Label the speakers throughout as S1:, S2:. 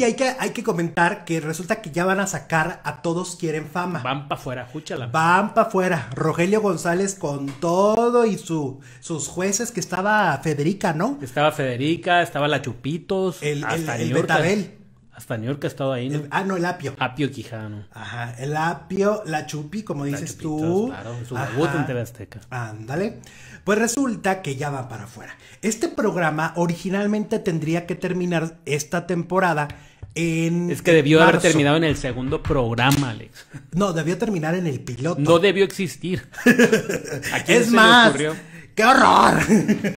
S1: Y hay que, hay que comentar que resulta que ya van a sacar a todos quieren fama. Van para afuera, escúchala. Van para afuera. Rogelio González con todo y su, sus jueces, que estaba Federica,
S2: ¿no? Estaba Federica, estaba la Chupitos, el, hasta el, Betabel. Hasta New York ha estado ahí, ¿no? ah, no, el apio. Apio Quijano. Ajá,
S1: el apio, la chupi, como dices tú. Claro, su TV Azteca. Ándale. Pues resulta que ya va para afuera. Este programa originalmente tendría que terminar esta temporada
S2: es que debió haber terminado en el segundo programa, Alex.
S1: No, debió terminar en el
S2: piloto. No debió existir. es más,
S1: ¡Qué horror!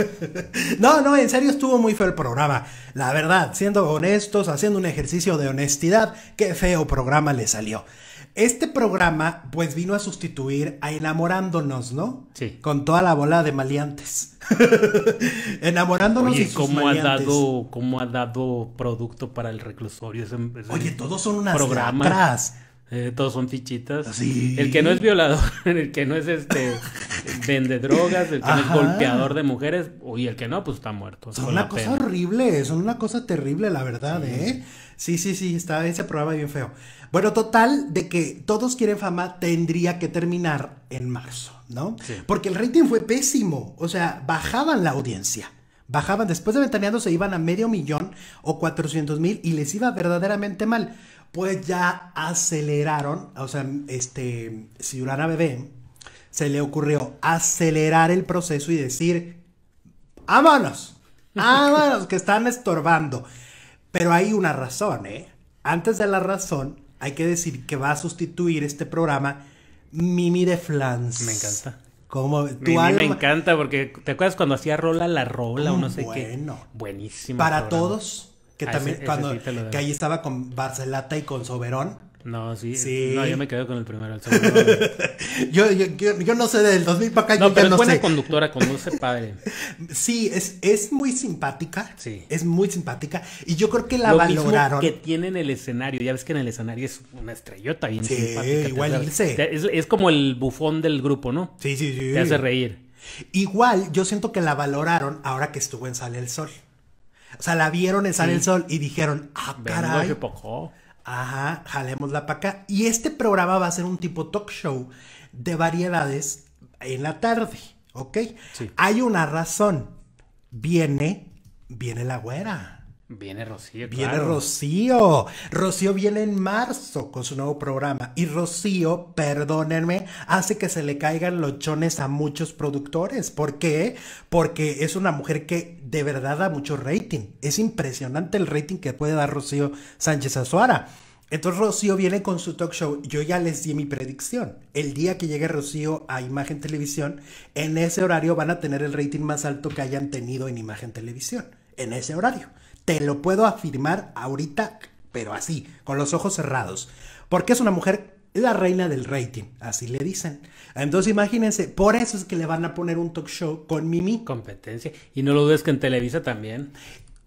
S1: no, no, en serio estuvo muy feo el programa. La verdad, siendo honestos, haciendo un ejercicio de honestidad, qué feo programa le salió. Este programa, pues, vino a sustituir a Enamorándonos, ¿no? Sí. Con toda la bola de maleantes.
S2: Enamorándonos y sus ¿cómo ha dado, cómo ha dado producto para el reclusorio? Oye, todos son unas programas. Eh, todos son fichitas. Sí. El que no es violador, el que no es este vende drogas, el que es golpeador de mujeres, y el que no, pues está muerto. Son una cosa
S1: horrible, son una cosa terrible, la verdad, ¿eh? Sí, sí, sí, está ese programa bien feo. Bueno, total, de que todos quieren fama tendría que terminar en marzo, ¿no? Porque el rating fue pésimo, o sea, bajaban la audiencia bajaban. Después de Ventaneando se iban a medio millón o 400 mil y les iba verdaderamente mal. Pues ya aceleraron, o sea, este, si Urana Bebé se le ocurrió acelerar el proceso y decir, vámonos, vámonos, que están estorbando. Pero hay una razón, ¿eh? Antes de la razón, hay que decir que va a sustituir este programa Mimi de Flans. Me encanta. Como tú Me
S2: encanta porque te acuerdas cuando hacía rola la rola o no sé qué. Bueno. Buenísimo. Para todos, que ah, también que ahí
S1: estaba con Barcelata y con Soberón
S2: no, sí, No, yo me quedo con el primero. yo, yo,
S1: yo, no sé, del 2000 para acá. No, pero no es buena
S2: conductora, conduce padre.
S1: sí, es, es muy simpática. Sí. Es muy simpática. Y yo creo que la Lo valoraron. que
S2: tiene en el escenario. Ya ves que en el escenario es una estrellota bien simpática. Igual, sí. es, es como el bufón del grupo, ¿no? Sí, sí, sí. Te hace reír.
S1: Igual, yo siento
S2: que la valoraron
S1: ahora que estuvo en Sale el Sol. O sea, la vieron en Sale el Sol y dijeron, ah, caray. Ajá, jalémosla para acá. Y este programa va a ser un tipo talk show de variedades en la tarde, ¿ok? Hay una razón. Viene, viene la güera.
S2: Viene Rocío. Viene
S1: Rocío. Rocío viene en marzo con su nuevo programa. Y Rocío, perdónenme, hace que se le caigan los chones a muchos productores. ¿Por qué? Porque es una mujer que de verdad da mucho rating. Es impresionante el rating que puede dar Rocío Sánchez Azuara. Entonces Rocío viene con su talk show. Yo ya les di mi predicción. El día que llegue Rocío a Imagen Televisión, en ese horario van a tener el rating más alto que hayan tenido en Imagen Televisión en ese horario. Te lo puedo afirmar ahorita, pero así, con los ojos cerrados. Porque es una mujer la reina del rating, así le dicen. Entonces imagínense, por eso es que le van a poner un talk show con Mimi. Competencia.
S2: Y no lo dudes que en Televisa también.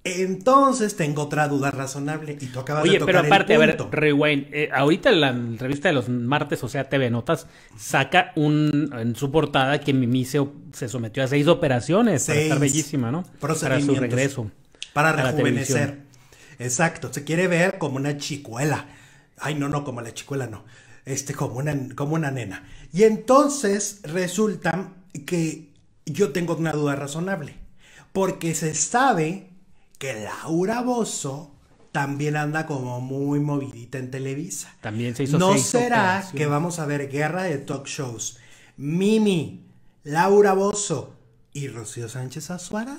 S1: Entonces tengo otra duda razonable y tú acabas Oye, de tocar pero aparte, a
S2: Rewind, eh, ahorita la revista de los martes, o sea, TV Notas, saca un en su portada que Mimi se, sometió a seis operaciones seis para estar bellísima, ¿no? Para su regreso. Para rejuvenecer. Exacto, se quiere
S1: ver como una chicuela. Ay, no, no, como la chicuela no. Este, como una, como una nena. Y entonces resulta que yo tengo una duda razonable. Porque se sabe que Laura Bozo también anda como muy movidita en Televisa. También se hizo. ¿No será que vamos a ver guerra de talk shows? Mimi, Laura Bozo y Rocío Sánchez Azuara.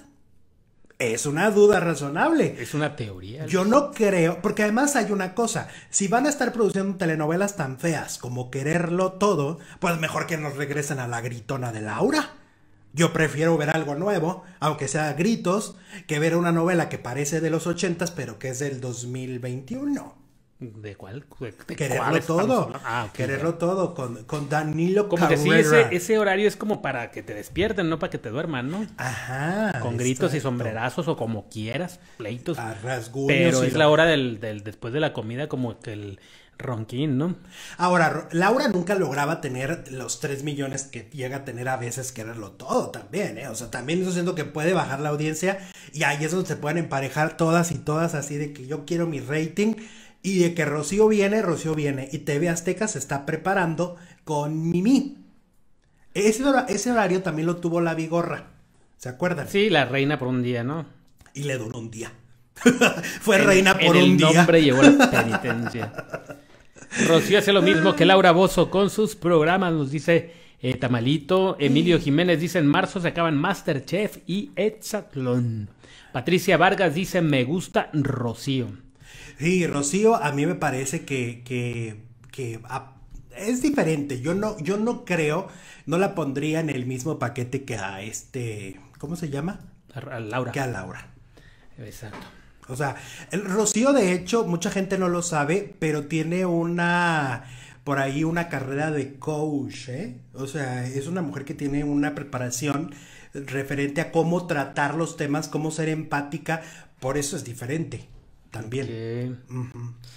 S1: Es una duda razonable. Es una teoría. Yo no creo, porque además hay una cosa, si van a estar produciendo telenovelas tan feas como quererlo todo, pues mejor que nos regresen a la gritona de Laura. Yo prefiero ver algo nuevo, aunque sea gritos, que ver una novela que parece de los ochentas, pero que es del 2021.
S2: ¿De cuál? quererlo todo. Ah, quererlo
S1: todo con, con Danilo Como que ese,
S2: ese, horario es como para que te despierten, no para que te duerman, ¿no? Ajá. Con gritos y sombrerazos o como quieras, pleitos. A rasguños. Pero es la hora del, después de la comida, como que el Ronquín, ¿no?
S1: Ahora, Laura nunca lograba tener los 3 millones que llega a tener a veces quererlo todo también, ¿eh? O sea, también eso siento que puede bajar la audiencia y ahí es donde se pueden emparejar todas y todas así de que yo quiero mi rating y de que Rocío viene, Rocío viene y TV Azteca se está preparando con Mimi. Ese, ese horario también lo tuvo la Vigorra, ¿se
S2: acuerdan? Sí, la reina por un día, ¿no? Y le duró un día. Fue reina por un día. El nombre llevó la penitencia. Rocío hace lo mismo que Laura Bozo con sus programas, nos dice eh, Tamalito. Emilio Jiménez dice, en marzo se acaban Masterchef y Exatlón. Patricia Vargas dice, me gusta Rocío. Sí,
S1: Rocío a mí me parece que, que, ah, es diferente. Yo no, yo no creo, no la pondría en el mismo paquete que a este, ¿cómo se llama?
S2: A, a Laura. Que a Laura. Exacto.
S1: O sea, el Rocío, de hecho, mucha gente no lo sabe, pero tiene una. Por ahí una carrera de coach, ¿eh? O sea, es una mujer que tiene una preparación referente a cómo
S2: tratar los temas, cómo ser empática. Por eso es diferente también.